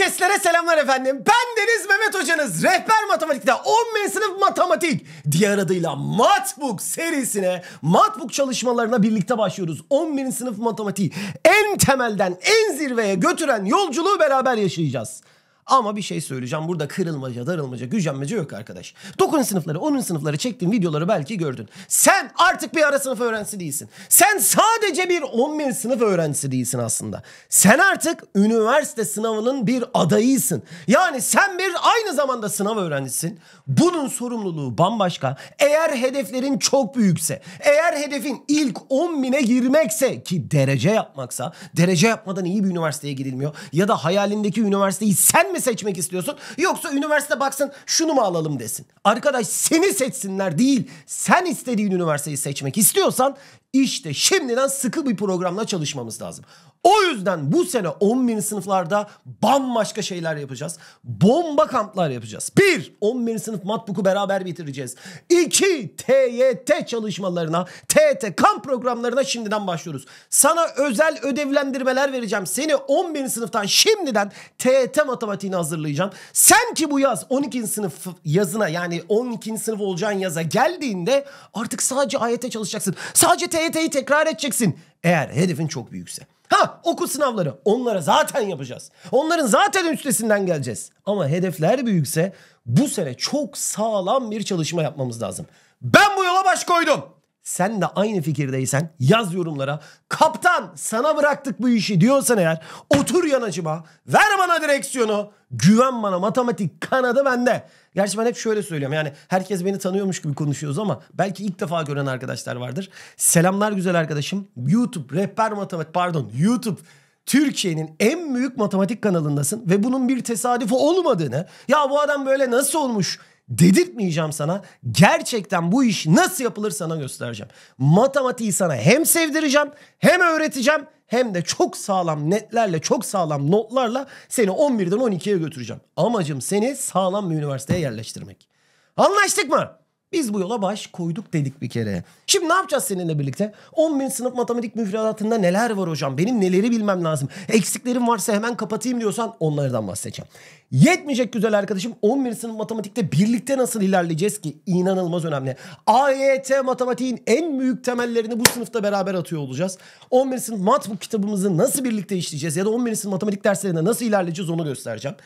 Herkeslere selamlar efendim. Ben Deniz Mehmet Hocanız. Rehber Matematik'te 10. sınıf matematik diğer adıyla Matbook serisine, Matbook çalışmalarına birlikte başlıyoruz. 11. sınıf matematiği en temelden en zirveye götüren yolculuğu beraber yaşayacağız. Ama bir şey söyleyeceğim. Burada kırılmaca, darılmaca, gücenmece yok arkadaş. 9. sınıfları, 10. sınıfları çektiğim videoları belki gördün. Sen artık bir ara sınıf öğrencisi değilsin. Sen sadece bir 11 sınıf öğrencisi değilsin aslında. Sen artık üniversite sınavının bir adayısın. Yani sen bir aynı zamanda sınav öğrencisin. Bunun sorumluluğu bambaşka. Eğer hedeflerin çok büyükse, eğer hedefin ilk 10 bine girmekse ki derece yapmaksa, derece yapmadan iyi bir üniversiteye gidilmiyor. ya da hayalindeki üniversiteyi sen mi seçmek istiyorsun? Yoksa üniversite baksın şunu mu alalım desin. Arkadaş seni seçsinler değil. Sen istediğin üniversiteyi seçmek istiyorsan işte şimdiden sıkı bir programla çalışmamız lazım. O yüzden bu sene 11. sınıflarda bambaşka şeyler yapacağız. Bomba kamplar yapacağız. 1. 11. sınıf matbuku beraber bitireceğiz. 2. TYT çalışmalarına, TYT kamp programlarına şimdiden başlıyoruz. Sana özel ödevlendirmeler vereceğim. Seni 11. sınıftan şimdiden TYT matematiğini hazırlayacağım. Sen ki bu yaz 12. sınıf yazına yani 12. sınıf olacağın yaza geldiğinde artık sadece AYT çalışacaksın. Sadece TYT'yi tekrar edeceksin. Eğer hedefin çok büyükse. Ha okul sınavları onlara zaten yapacağız. Onların zaten üstesinden geleceğiz. Ama hedefler büyükse bu sene çok sağlam bir çalışma yapmamız lazım. Ben bu yola baş koydum sen de aynı fikirdeysen yaz yorumlara. Kaptan sana bıraktık bu işi diyorsan eğer otur yanacıma ver bana direksiyonu güven bana matematik kanadı bende. Gerçi ben hep şöyle söylüyorum yani herkes beni tanıyormuş gibi konuşuyoruz ama belki ilk defa gören arkadaşlar vardır. Selamlar güzel arkadaşım YouTube rehber matematik pardon YouTube Türkiye'nin en büyük matematik kanalındasın ve bunun bir tesadüfü olmadığını ya bu adam böyle nasıl olmuş Dedirtmeyeceğim sana. Gerçekten bu iş nasıl yapılır sana göstereceğim. Matematiği sana hem sevdireceğim hem öğreteceğim hem de çok sağlam netlerle çok sağlam notlarla seni 11'den 12'ye götüreceğim. Amacım seni sağlam bir üniversiteye yerleştirmek. Anlaştık mı? Biz bu yola baş koyduk dedik bir kere. Şimdi ne yapacağız seninle birlikte? 10 bin sınıf matematik müfredatında neler var hocam? Benim neleri bilmem lazım? Eksiklerim varsa hemen kapatayım diyorsan onlardan bahsedeceğim. Yetmeyecek güzel arkadaşım 11 sınıf matematikte birlikte nasıl ilerleyeceğiz ki? İnanılmaz önemli. AYT e matematiğin en büyük temellerini bu sınıfta beraber atıyor olacağız. 11 sınıf mat bu kitabımızı nasıl birlikte işleyeceğiz ya da 11 sınıf matematik derslerinde nasıl ilerleyeceğiz onu göstereceğim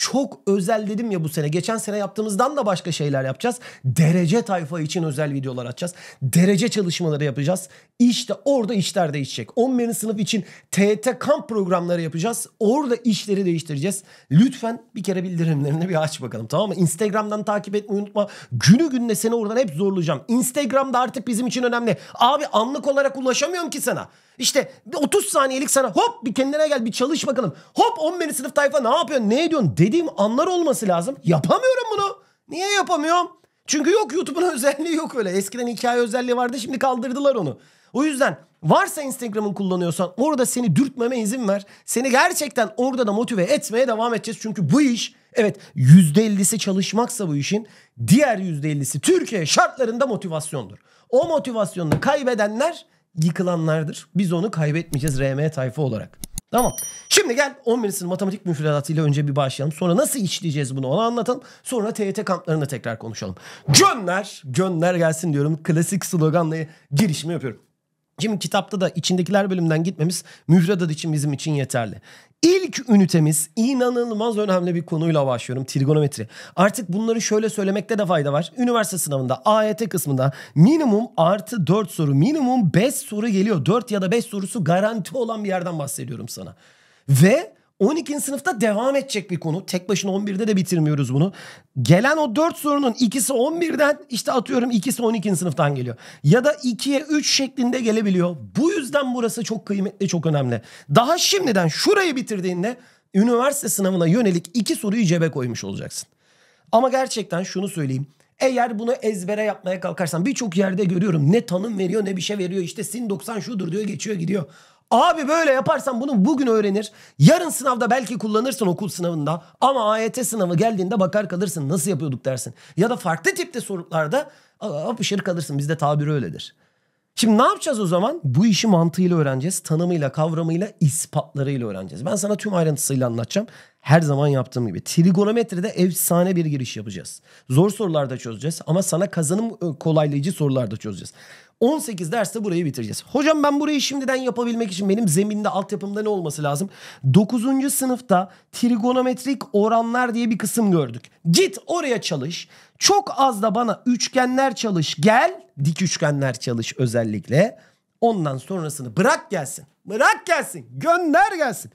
çok özel dedim ya bu sene. Geçen sene yaptığımızdan da başka şeyler yapacağız. Derece tayfa için özel videolar atacağız. Derece çalışmaları yapacağız. İşte orada işler değişecek. 11. sınıf için TET kamp programları yapacağız. Orada işleri değiştireceğiz. Lütfen bir kere bildirimlerini bir aç bakalım tamam mı? Instagram'dan takip etmeyi unutma. Günü gününe seni oradan hep zorlayacağım. Instagram'da artık bizim için önemli. Abi anlık olarak ulaşamıyorum ki sana. İşte 30 saniyelik sana hop bir kendine gel bir çalış bakalım. Hop 11. sınıf tayfa ne yapıyorsun ne ediyorsun dediğim anlar olması lazım. Yapamıyorum bunu. Niye yapamıyorum? Çünkü yok YouTube'un özelliği yok öyle. Eskiden hikaye özelliği vardı şimdi kaldırdılar onu. O yüzden varsa Instagram'ın kullanıyorsan orada seni dürtmeme izin ver. Seni gerçekten orada da motive etmeye devam edeceğiz. Çünkü bu iş evet %50'si çalışmaksa bu işin diğer %50'si Türkiye şartlarında motivasyondur. O motivasyonunu kaybedenler yıkılanlardır. Biz onu kaybetmeyeceğiz RM tayfa olarak. Tamam. Şimdi gel 11. sınıf matematik müfredatıyla önce bir başlayalım. Sonra nasıl işleyeceğiz bunu onu anlatalım. Sonra TYT kamplarını tekrar konuşalım. Gönler, gönler gelsin diyorum. Klasik sloganla girişimi yapıyorum. Şimdi kitapta da içindekiler bölümden gitmemiz müfredat için bizim için yeterli. İlk ünitemiz inanılmaz önemli bir konuyla başlıyorum. Trigonometri. Artık bunları şöyle söylemekte de fayda var. Üniversite sınavında AYT kısmında minimum artı 4 soru, minimum 5 soru geliyor. 4 ya da 5 sorusu garanti olan bir yerden bahsediyorum sana. Ve 12. sınıfta devam edecek bir konu. Tek başına 11'de de bitirmiyoruz bunu. Gelen o 4 sorunun ikisi 11'den işte atıyorum ikisi 12. sınıftan geliyor. Ya da 2'ye 3 şeklinde gelebiliyor. Bu yüzden burası çok kıymetli, çok önemli. Daha şimdiden şurayı bitirdiğinde üniversite sınavına yönelik 2 soruyu cebe koymuş olacaksın. Ama gerçekten şunu söyleyeyim. Eğer bunu ezbere yapmaya kalkarsan birçok yerde görüyorum ne tanım veriyor ne bir şey veriyor. İşte sin 90 şudur diyor geçiyor gidiyor. Abi böyle yaparsan bunu bugün öğrenir. Yarın sınavda belki kullanırsın okul sınavında. Ama AYT sınavı geldiğinde bakar kalırsın nasıl yapıyorduk dersin. Ya da farklı tipte sorularda apışır kalırsın. Bizde tabiri öyledir. Şimdi ne yapacağız o zaman? Bu işi mantığıyla öğreneceğiz. Tanımıyla, kavramıyla, ispatlarıyla öğreneceğiz. Ben sana tüm ayrıntısıyla anlatacağım. Her zaman yaptığım gibi. Trigonometride efsane bir giriş yapacağız. Zor sorularda çözeceğiz ama sana kazanım ıı, kolaylayıcı sorularda çözeceğiz. 18 derste burayı bitireceğiz. Hocam ben burayı şimdiden yapabilmek için benim zeminde altyapımda ne olması lazım? 9. sınıfta trigonometrik oranlar diye bir kısım gördük. Git oraya çalış. Çok az da bana üçgenler çalış gel. Dik üçgenler çalış özellikle. Ondan sonrasını bırak gelsin. Bırak gelsin. Gönder gelsin.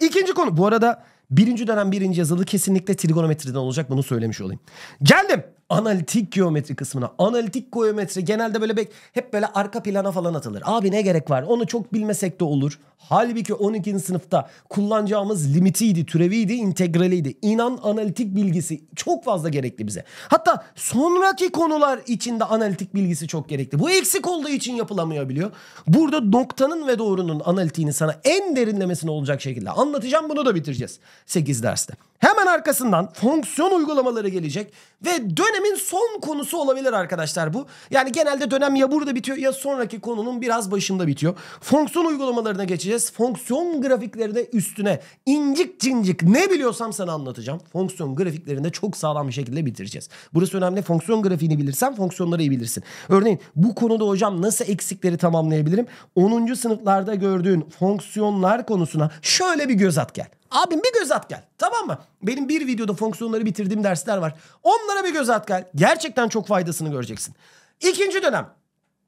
İkinci konu bu arada birinci dönem birinci yazılı kesinlikle trigonometriden olacak bunu söylemiş olayım. Geldim analitik geometri kısmına. Analitik geometri genelde böyle bek, hep böyle arka plana falan atılır. Abi ne gerek var? Onu çok bilmesek de olur. Halbuki 12. sınıfta kullanacağımız limitiydi, türeviydi, integraliydi. İnan analitik bilgisi çok fazla gerekli bize. Hatta sonraki konular içinde analitik bilgisi çok gerekli. Bu eksik olduğu için yapılamıyor biliyor. Burada noktanın ve doğrunun analitiğini sana en derinlemesine olacak şekilde anlatacağım. Bunu da bitireceğiz 8 derste. Hemen arkasından fonksiyon uygulamaları gelecek ve dönemin son konusu olabilir arkadaşlar bu. Yani genelde dönem ya burada bitiyor ya sonraki konunun biraz başında bitiyor. Fonksiyon uygulamalarına geçeceğiz. Fonksiyon grafiklerine üstüne incik cincik ne biliyorsam sana anlatacağım. Fonksiyon grafiklerinde çok sağlam bir şekilde bitireceğiz. Burası önemli. Fonksiyon grafiğini bilirsen fonksiyonları iyi bilirsin. Örneğin bu konuda hocam nasıl eksikleri tamamlayabilirim? 10. sınıflarda gördüğün fonksiyonlar konusuna şöyle bir göz at gel. Abim bir göz at gel. Tamam mı? Benim bir videoda fonksiyonları bitirdiğim dersler var. Onlara bir göz at gel. Gerçekten çok faydasını göreceksin. İkinci dönem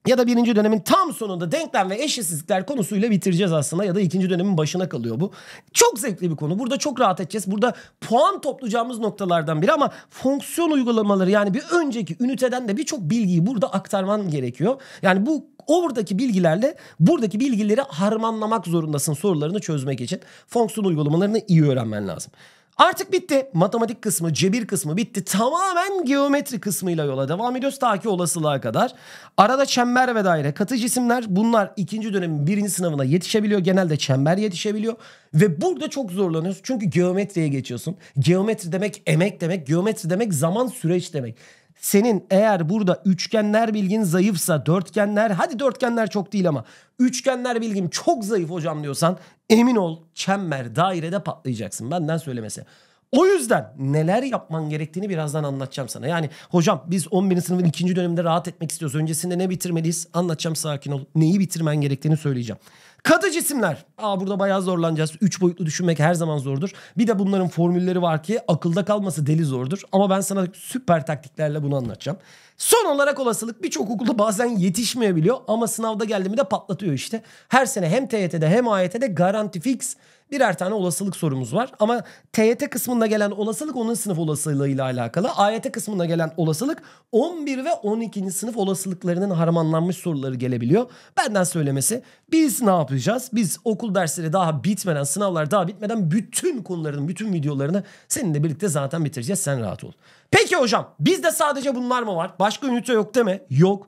ya da birinci dönemin tam sonunda denklem ve eşitsizlikler konusuyla bitireceğiz aslında ya da ikinci dönemin başına kalıyor bu. Çok zevkli bir konu. Burada çok rahat edeceğiz. Burada puan toplayacağımız noktalardan biri ama fonksiyon uygulamaları yani bir önceki üniteden de birçok bilgiyi burada aktarman gerekiyor. Yani bu oradaki bilgilerle buradaki bilgileri harmanlamak zorundasın sorularını çözmek için. Fonksiyon uygulamalarını iyi öğrenmen lazım. Artık bitti. Matematik kısmı, cebir kısmı bitti. Tamamen geometri kısmıyla yola devam ediyoruz ta ki olasılığa kadar. Arada çember ve daire katı cisimler bunlar ikinci dönemin birinci sınavına yetişebiliyor. Genelde çember yetişebiliyor. Ve burada çok zorlanıyorsun. Çünkü geometriye geçiyorsun. Geometri demek emek demek. Geometri demek zaman süreç demek senin eğer burada üçgenler bilgin zayıfsa dörtgenler hadi dörtgenler çok değil ama üçgenler bilgim çok zayıf hocam diyorsan emin ol çember dairede patlayacaksın benden söylemesi. O yüzden neler yapman gerektiğini birazdan anlatacağım sana. Yani hocam biz 11. sınıfın ikinci döneminde rahat etmek istiyoruz. Öncesinde ne bitirmeliyiz? Anlatacağım sakin ol. Neyi bitirmen gerektiğini söyleyeceğim. Katı cisimler. Aa burada bayağı zorlanacağız. Üç boyutlu düşünmek her zaman zordur. Bir de bunların formülleri var ki akılda kalması deli zordur. Ama ben sana süper taktiklerle bunu anlatacağım. Son olarak olasılık birçok okulda bazen yetişmeyebiliyor ama sınavda geldi mi de patlatıyor işte. Her sene hem TYT'de hem AYT'de garanti fix birer tane olasılık sorumuz var. Ama TYT kısmında gelen olasılık onun sınıf olasılığı ile alakalı. AYT kısmında gelen olasılık 11 ve 12. sınıf olasılıklarının harmanlanmış soruları gelebiliyor. Benden söylemesi biz ne yapıyoruz? yapacağız? Biz okul dersleri daha bitmeden, sınavlar daha bitmeden bütün konuların, bütün videolarını seninle birlikte zaten bitireceğiz. Sen rahat ol. Peki hocam bizde sadece bunlar mı var? Başka ünite yok deme. Yok.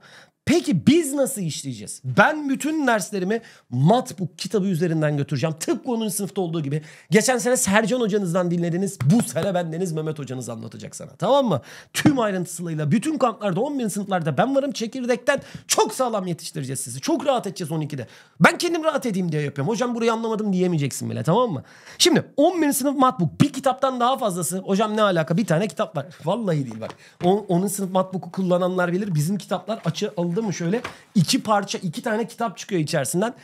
Peki biz nasıl işleyeceğiz? Ben bütün derslerimi matbuk kitabı üzerinden götüreceğim. Tıpkı onun sınıfta olduğu gibi. Geçen sene Sercan hocanızdan dinlediniz. Bu sene ben deniz Mehmet hocanız anlatacak sana. Tamam mı? Tüm ayrıntısıyla bütün kamplarda 10 sınıflarda ben varım çekirdekten çok sağlam yetiştireceğiz sizi. Çok rahat edeceğiz 12'de. Ben kendim rahat edeyim diye yapıyorum. Hocam burayı anlamadım diyemeyeceksin bile tamam mı? Şimdi 10 sınıf matbuk bir kitaptan daha fazlası. Hocam ne alaka? Bir tane kitap var. Vallahi değil bak. O, onun sınıf matbuku kullananlar bilir. Bizim kitaplar açı aldı anladın mı? Şöyle iki parça iki tane kitap çıkıyor içerisinden.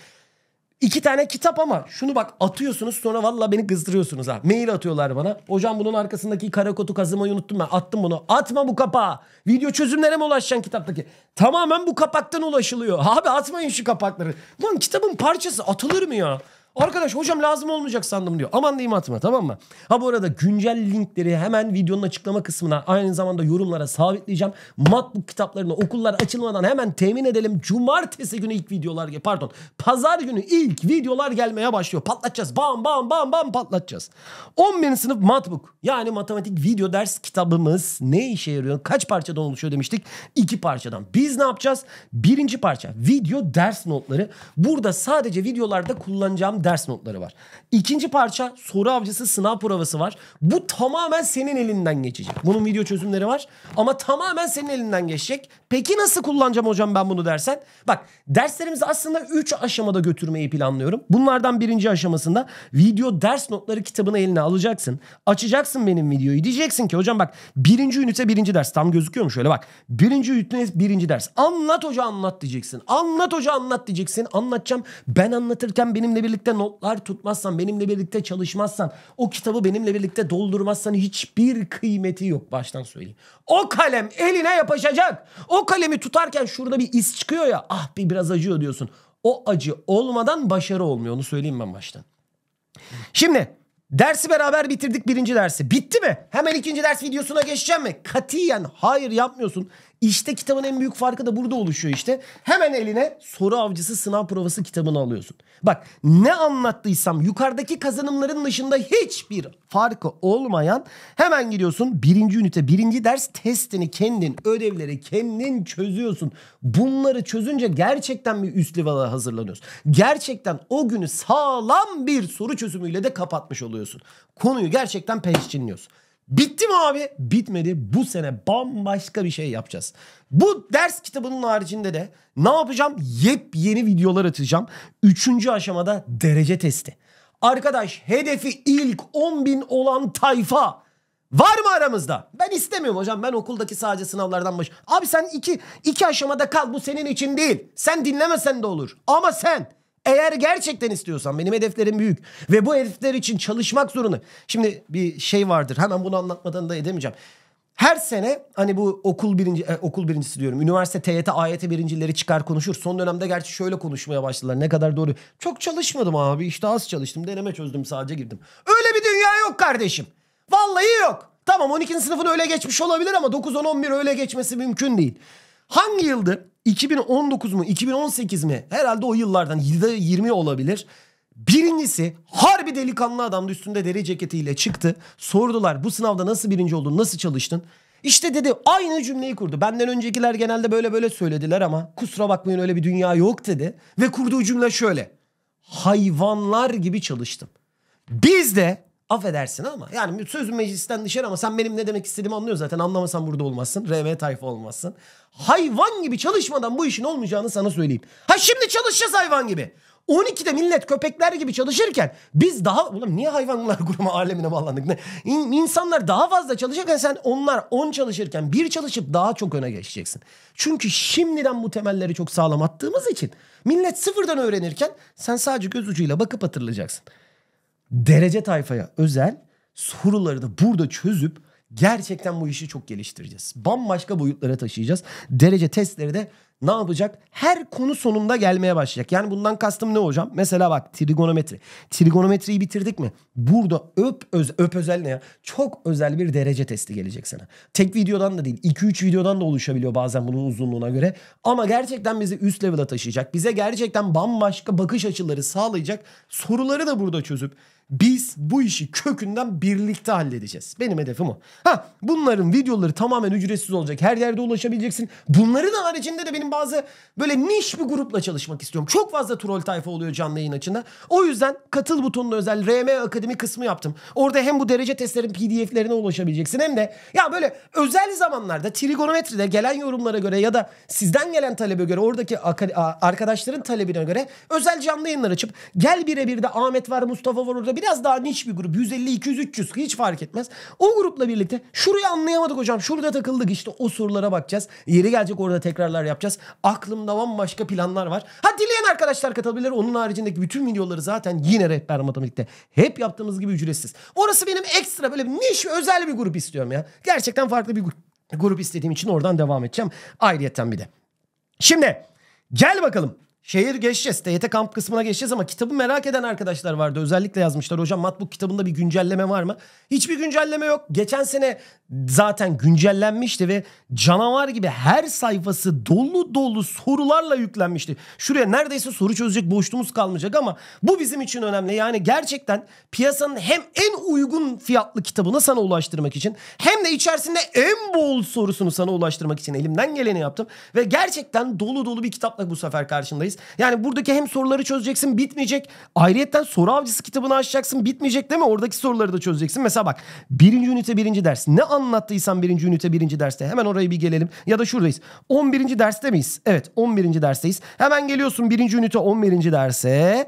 İki tane kitap ama şunu bak atıyorsunuz sonra valla beni kızdırıyorsunuz ha. Mail atıyorlar bana. Hocam bunun arkasındaki karakotu kazımayı unuttum ben. Attım bunu. Atma bu kapağı. Video çözümlere mi ulaşacaksın kitaptaki? Tamamen bu kapaktan ulaşılıyor. Abi atmayın şu kapakları. Lan kitabın parçası atılır mı ya? Arkadaş hocam lazım olmayacak sandım diyor. Aman diyeyim atma tamam mı? Ha bu arada güncel linkleri hemen videonun açıklama kısmına aynı zamanda yorumlara sabitleyeceğim. Matbuk kitaplarını okullar açılmadan hemen temin edelim. Cumartesi günü ilk videolar pardon pazar günü ilk videolar gelmeye başlıyor. Patlatacağız bam bam bam bam patlatacağız. 11. sınıf Matbuk yani matematik video ders kitabımız ne işe yarıyor? Kaç parçadan oluşuyor demiştik? İki parçadan. Biz ne yapacağız? Birinci parça video ders notları. Burada sadece videolarda kullanacağım ders notları var. İkinci parça soru avcısı sınav provası var. Bu tamamen senin elinden geçecek. Bunun video çözümleri var ama tamamen senin elinden geçecek. Peki nasıl kullanacağım hocam ben bunu dersen? Bak derslerimizi aslında 3 aşamada götürmeyi planlıyorum. Bunlardan birinci aşamasında video ders notları kitabını eline alacaksın. Açacaksın benim videoyu. Diyeceksin ki hocam bak birinci ünite birinci ders. Tam gözüküyor mu şöyle bak. Birinci ünite birinci ders. Anlat hoca anlat diyeceksin. Anlat hoca anlat diyeceksin. Anlatacağım. Ben anlatırken benimle birlikte notlar tutmazsan, benimle birlikte çalışmazsan, o kitabı benimle birlikte doldurmazsan hiçbir kıymeti yok baştan söyleyeyim. O kalem eline yapışacak. O kalemi tutarken şurada bir iz çıkıyor ya, ah bir biraz acıyor diyorsun. O acı olmadan başarı olmuyor onu söyleyeyim ben baştan. Şimdi Dersi beraber bitirdik birinci dersi. Bitti mi? Hemen ikinci ders videosuna geçeceğim mi? Katiyen hayır yapmıyorsun. İşte kitabın en büyük farkı da burada oluşuyor işte. Hemen eline soru avcısı sınav provası kitabını alıyorsun. Bak ne anlattıysam yukarıdaki kazanımların dışında hiçbir farkı olmayan hemen gidiyorsun birinci ünite birinci ders testini kendin ödevleri kendin çözüyorsun. Bunları çözünce gerçekten bir üst level'a hazırlanıyorsun. Gerçekten o günü sağlam bir soru çözümüyle de kapatmış oluyorsun. Konuyu gerçekten peşçinliyorsun. Bitti mi abi? Bitmedi. Bu sene bambaşka bir şey yapacağız. Bu ders kitabının haricinde de ne yapacağım? Yepyeni videolar atacağım. Üçüncü aşamada derece testi. Arkadaş hedefi ilk 10 bin olan tayfa var mı aramızda? Ben istemiyorum hocam. Ben okuldaki sadece sınavlardan baş... Abi sen iki, iki aşamada kal. Bu senin için değil. Sen dinlemesen de olur. Ama sen eğer gerçekten istiyorsan benim hedeflerim büyük ve bu hedefler için çalışmak zorunda. Şimdi bir şey vardır hemen bunu anlatmadan da edemeyeceğim. Her sene hani bu okul birinci e, okul birincisi diyorum. Üniversite TYT AYT birincileri çıkar konuşur. Son dönemde gerçi şöyle konuşmaya başladılar. Ne kadar doğru. Çok çalışmadım abi. işte az çalıştım. Deneme çözdüm sadece girdim. Öyle bir dünya yok kardeşim. Vallahi yok. Tamam 12. sınıfın öyle geçmiş olabilir ama 9 10 11 öyle geçmesi mümkün değil. Hangi yıldı? 2019 mu 2018 mi herhalde o yıllardan 20 olabilir. Birincisi harbi delikanlı adamdı üstünde deri ceketiyle çıktı. Sordular bu sınavda nasıl birinci oldun nasıl çalıştın? İşte dedi aynı cümleyi kurdu. Benden öncekiler genelde böyle böyle söylediler ama kusura bakmayın öyle bir dünya yok dedi. Ve kurduğu cümle şöyle. Hayvanlar gibi çalıştım. Biz de affedersin ama yani sözüm meclisten dışarı ama sen benim ne demek istediğimi anlıyor zaten anlamasan burada olmazsın. RM tayfa olmazsın. Hayvan gibi çalışmadan bu işin olmayacağını sana söyleyeyim. Ha şimdi çalışacağız hayvan gibi. 12'de millet köpekler gibi çalışırken biz daha ulan niye hayvanlar grubu alemine bağlandık? Ne? İn, insanlar daha fazla çalışırken sen onlar 10 çalışırken bir çalışıp daha çok öne geçeceksin. Çünkü şimdiden bu temelleri çok sağlam attığımız için millet sıfırdan öğrenirken sen sadece göz ucuyla bakıp hatırlayacaksın derece tayfaya özel soruları da burada çözüp gerçekten bu işi çok geliştireceğiz. Bambaşka boyutlara taşıyacağız. Derece testleri de ne yapacak? Her konu sonunda gelmeye başlayacak. Yani bundan kastım ne hocam? Mesela bak trigonometri. Trigonometriyi bitirdik mi? Burada öp, öz, öp özel ne ya? Çok özel bir derece testi gelecek sana. Tek videodan da değil. 2-3 videodan da oluşabiliyor bazen bunun uzunluğuna göre. Ama gerçekten bizi üst level'a taşıyacak. Bize gerçekten bambaşka bakış açıları sağlayacak. Soruları da burada çözüp biz bu işi kökünden birlikte halledeceğiz. Benim hedefim o. Ha bunların videoları tamamen ücretsiz olacak. Her yerde ulaşabileceksin. Bunların haricinde de benim benim bazı böyle niş bir grupla çalışmak istiyorum. Çok fazla troll tayfa oluyor canlı yayın açında. O yüzden katıl butonunu özel RM Akademi kısmı yaptım. Orada hem bu derece testlerin pdf'lerine ulaşabileceksin hem de ya böyle özel zamanlarda trigonometride gelen yorumlara göre ya da sizden gelen talebe göre oradaki arkadaşların talebine göre özel canlı yayınlar açıp gel birebir de Ahmet var Mustafa var orada biraz daha niş bir grup 150 200 300 hiç fark etmez. O grupla birlikte şurayı anlayamadık hocam şurada takıldık işte o sorulara bakacağız. Yeri gelecek orada tekrarlar yapacağız yapacağız. Aklımda bambaşka planlar var. Ha dileyen arkadaşlar katılabilir. Onun haricindeki bütün videoları zaten yine Rehber Matematik'te hep yaptığımız gibi ücretsiz. Orası benim ekstra böyle niş özel bir grup istiyorum ya. Gerçekten farklı bir grup istediğim için oradan devam edeceğim. Ayrıyeten bir de. Şimdi gel bakalım. Şehir geçeceğiz. TYT kamp kısmına geçeceğiz ama kitabı merak eden arkadaşlar vardı. Özellikle yazmışlar. Hocam matbuk kitabında bir güncelleme var mı? Hiçbir güncelleme yok. Geçen sene zaten güncellenmişti ve canavar gibi her sayfası dolu dolu sorularla yüklenmişti. Şuraya neredeyse soru çözecek boşluğumuz kalmayacak ama bu bizim için önemli. Yani gerçekten piyasanın hem en uygun fiyatlı kitabını sana ulaştırmak için hem de içerisinde en bol sorusunu sana ulaştırmak için elimden geleni yaptım. Ve gerçekten dolu dolu bir kitapla bu sefer karşındayız. Yani buradaki hem soruları çözeceksin bitmeyecek. Ayrıyetten soru avcısı kitabını açacaksın bitmeyecek değil mi? Oradaki soruları da çözeceksin. Mesela bak birinci ünite birinci ders. Ne anlattıysan birinci ünite birinci derste. Hemen oraya bir gelelim. Ya da şuradayız. 11. derste miyiz? Evet 11. dersteyiz. Hemen geliyorsun birinci ünite 11. derse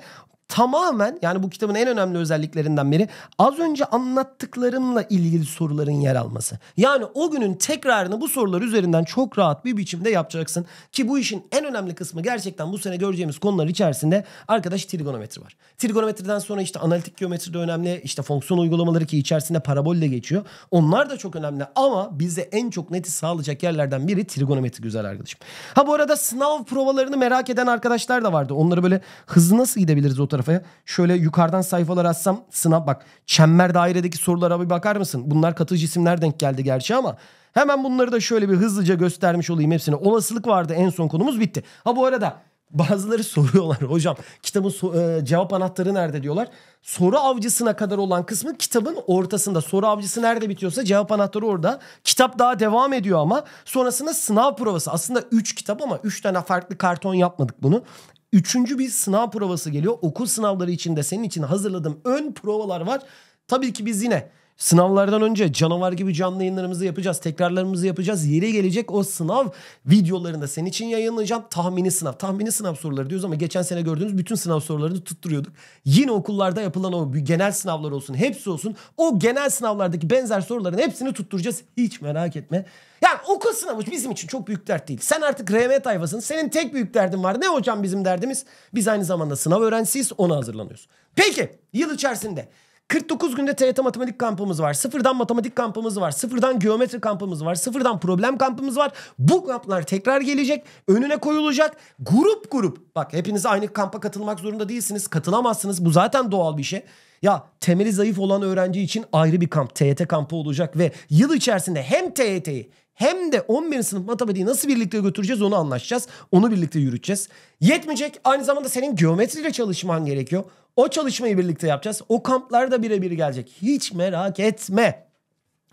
tamamen yani bu kitabın en önemli özelliklerinden biri az önce anlattıklarımla ilgili soruların yer alması. Yani o günün tekrarını bu sorular üzerinden çok rahat bir biçimde yapacaksın ki bu işin en önemli kısmı gerçekten bu sene göreceğimiz konular içerisinde arkadaş trigonometri var. Trigonometriden sonra işte analitik geometri de önemli, işte fonksiyon uygulamaları ki içerisinde parabol de geçiyor. Onlar da çok önemli ama bize en çok neti sağlayacak yerlerden biri trigonometri güzel arkadaşım. Ha bu arada sınav provalarını merak eden arkadaşlar da vardı. Onları böyle hızlı nasıl gidebiliriz o tarafa? tarafa şöyle yukarıdan sayfalar açsam sınav bak çember dairedeki sorulara bir bakar mısın? Bunlar katı cisimler denk geldi gerçi ama hemen bunları da şöyle bir hızlıca göstermiş olayım hepsine. Olasılık vardı en son konumuz bitti. Ha bu arada bazıları soruyorlar hocam kitabın so- e, cevap anahtarı nerede diyorlar. Soru avcısına kadar olan kısmı kitabın ortasında. Soru avcısı nerede bitiyorsa cevap anahtarı orada. Kitap daha devam ediyor ama sonrasında sınav provası. Aslında 3 kitap ama 3 tane farklı karton yapmadık bunu. Üçüncü bir sınav provası geliyor. Okul sınavları için de senin için hazırladığım ön provalar var. Tabii ki biz yine Sınavlardan önce canavar gibi canlı yayınlarımızı yapacağız. Tekrarlarımızı yapacağız. Yeri gelecek o sınav videolarında senin için yayınlayacağım. Tahmini sınav. Tahmini sınav soruları diyoruz ama geçen sene gördüğünüz bütün sınav sorularını tutturuyorduk. Yine okullarda yapılan o genel sınavlar olsun. Hepsi olsun. O genel sınavlardaki benzer soruların hepsini tutturacağız. Hiç merak etme. Yani okul sınavı bizim için çok büyük dert değil. Sen artık RM tayfasın. Senin tek büyük derdin var. Ne hocam bizim derdimiz? Biz aynı zamanda sınav öğrencisiyiz. Ona hazırlanıyoruz. Peki yıl içerisinde 49 günde TYT matematik kampımız var. Sıfırdan matematik kampımız var. Sıfırdan geometri kampımız var. Sıfırdan problem kampımız var. Bu kamplar tekrar gelecek. Önüne koyulacak. Grup grup. Bak hepiniz aynı kampa katılmak zorunda değilsiniz. Katılamazsınız. Bu zaten doğal bir şey. Ya temeli zayıf olan öğrenci için ayrı bir kamp. TYT kampı olacak ve yıl içerisinde hem TYT'yi hem de 11. sınıf matematiği nasıl birlikte götüreceğiz onu anlaşacağız. Onu birlikte yürüteceğiz. Yetmeyecek aynı zamanda senin geometriyle çalışman gerekiyor. O çalışmayı birlikte yapacağız. O kamplar da birebir gelecek. Hiç merak etme.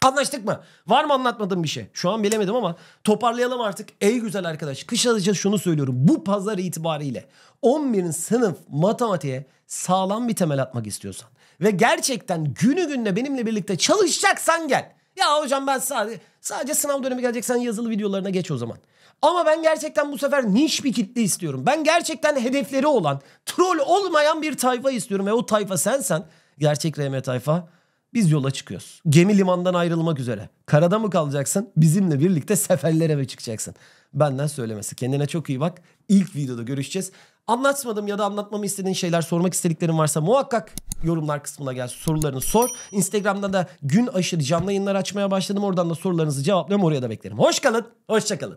Anlaştık mı? Var mı anlatmadığım bir şey? Şu an bilemedim ama toparlayalım artık. Ey güzel arkadaş Kış kısaca şunu söylüyorum. Bu pazar itibariyle 11. sınıf matematiğe sağlam bir temel atmak istiyorsan ve gerçekten günü gününe benimle birlikte çalışacaksan gel. Ya hocam ben sadece Sadece sınav dönemi geleceksen yazılı videolarına geç o zaman. Ama ben gerçekten bu sefer niş bir kitle istiyorum. Ben gerçekten hedefleri olan, troll olmayan bir tayfa istiyorum. Ve o tayfa sensen, gerçek RM tayfa. Biz yola çıkıyoruz. Gemi limandan ayrılmak üzere. Karada mı kalacaksın? Bizimle birlikte seferlere mi çıkacaksın? Benden söylemesi. Kendine çok iyi bak. İlk videoda görüşeceğiz. Anlatmadım ya da anlatmamı istediğin şeyler, sormak istediklerin varsa muhakkak yorumlar kısmına gel sorularını sor. Instagram'da da gün aşırı canlı yayınlar açmaya başladım. Oradan da sorularınızı cevaplıyorum. Oraya da beklerim. Hoş kalın, hoşça kalın.